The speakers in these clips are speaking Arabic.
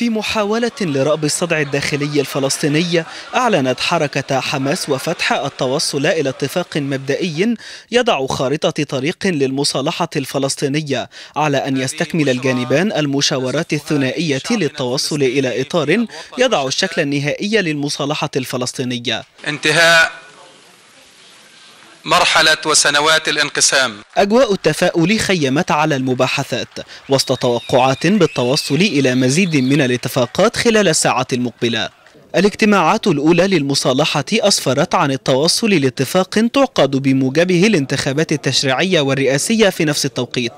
في محاولة لرأب الصدع الداخلي الفلسطيني أعلنت حركة حماس وفتح التوصل إلى اتفاق مبدئي يضع خارطة طريق للمصالحة الفلسطينية على أن يستكمل الجانبان المشاورات الثنائية للتوصل إلى إطار يضع الشكل النهائي للمصالحة الفلسطينية انتهاء مرحلة وسنوات الانقسام أجواء التفاؤل خيمت على المباحثات وسط توقعات بالتوصل إلى مزيد من الاتفاقات خلال الساعة المقبلة الاجتماعات الأولى للمصالحة أسفرت عن التوصل لاتفاق تعقد بموجبه الانتخابات التشريعية والرئاسية في نفس التوقيت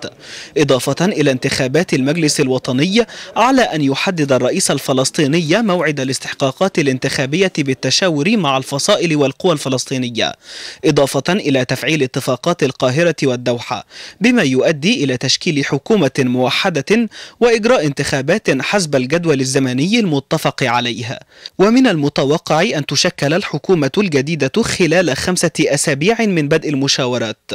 إضافة إلى انتخابات المجلس الوطني على أن يحدد الرئيس الفلسطيني موعد الاستحقاقات الانتخابية بالتشاور مع الفصائل والقوى الفلسطينية إضافة إلى تفعيل اتفاقات القاهرة والدوحة بما يؤدي إلى تشكيل حكومة موحدة وإجراء انتخابات حسب الجدول الزمني المتفق عليه ومن المتوقع أن تشكل الحكومة الجديدة خلال خمسة أسابيع من بدء المشاورات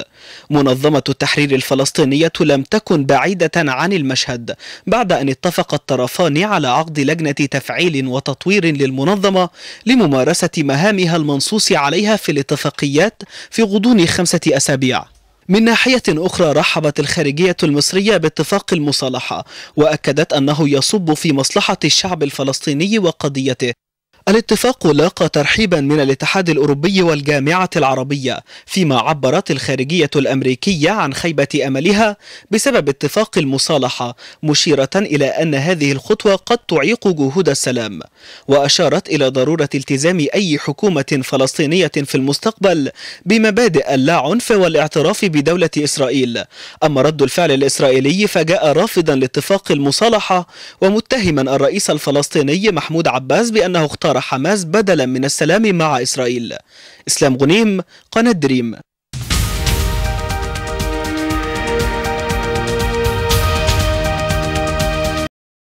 منظمة التحرير الفلسطينية لم تكن بعيدة عن المشهد بعد أن اتفق الطرفان على عقد لجنة تفعيل وتطوير للمنظمة لممارسة مهامها المنصوص عليها في الاتفاقيات في غضون خمسة أسابيع من ناحية أخرى رحبت الخارجية المصرية باتفاق المصالحة وأكدت أنه يصب في مصلحة الشعب الفلسطيني وقضيته الاتفاق لاقى ترحيبا من الاتحاد الأوروبي والجامعة العربية فيما عبرت الخارجية الأمريكية عن خيبة أملها بسبب اتفاق المصالحة مشيرة إلى أن هذه الخطوة قد تعيق جهود السلام وأشارت إلى ضرورة التزام أي حكومة فلسطينية في المستقبل بمبادئ اللا عنف والاعتراف بدولة إسرائيل أما رد الفعل الإسرائيلي فجاء رافضا لاتفاق المصالحة ومتهما الرئيس الفلسطيني محمود عباس بأنه اختار حماس بدلا من السلام مع إسرائيل إسلام غنيم قناة دريم